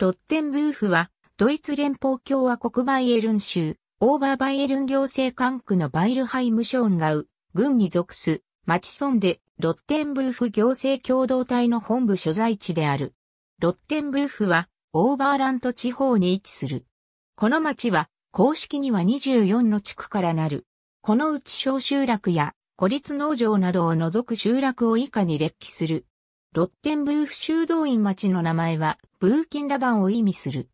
ロッテンブーフは、ドイツ連邦共和国バイエルン州、オーバーバイエルン行政管区のバイルハイムショーンガウ、軍に属す、町村で、ロッテンブーフ行政共同体の本部所在地である。ロッテンブーフは、オーバーラント地方に位置する。この町は、公式には24の地区からなる。このうち小集落や、孤立農場などを除く集落を以下に列記する。ロッテンブーフ修道院町の名前は、ブーキンラガンを意味する。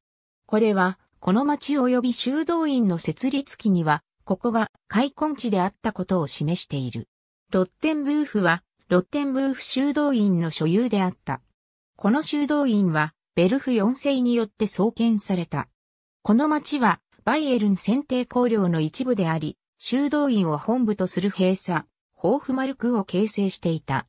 これは、この町及び修道院の設立期には、ここが開墾地であったことを示している。ロッテンブーフは、ロッテンブーフ修道院の所有であった。この修道院は、ベルフ4世によって創建された。この町は、バイエルン選定綱領の一部であり、修道院を本部とする閉鎖、ホーフマルクを形成していた。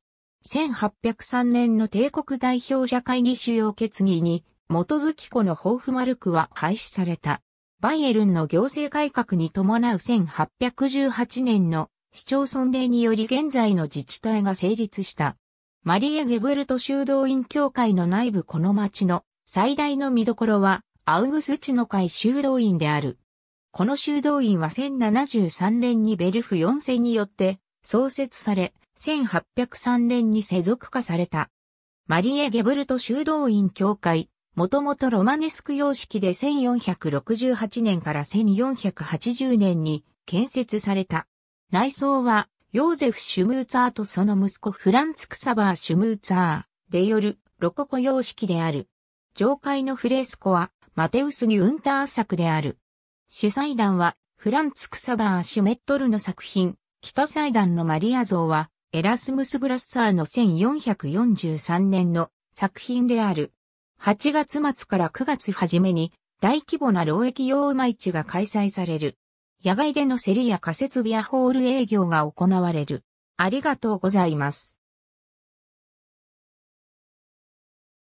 1803年の帝国代表者会議主要決議に、基づきの抱負マルクは廃止された。バイエルンの行政改革に伴う1818年の市町村令により現在の自治体が成立した。マリエ・ゲブルト修道院協会の内部この町の最大の見どころはアウグスチの会修道院である。この修道院は1073年にベルフ4世によって創設され、1803年に世俗化された。マリエ・ゲブルト修道院教会、もともとロマネスク様式で1468年から1480年に建設された。内装は、ヨーゼフ・シュムーツァーとその息子フランツ・クサバー・シュムーツァーでよるロココ様式である。上階のフレスコは、マテウス・ギュンター作である。主祭壇は、フランツ・クサバー・シュメットルの作品、北祭壇のマリア像は、エラスムス・グラッサーの1443年の作品である。8月末から9月初めに大規模な労役用馬市が開催される。野外での競りや仮設ビアホール営業が行われる。ありがとうございます。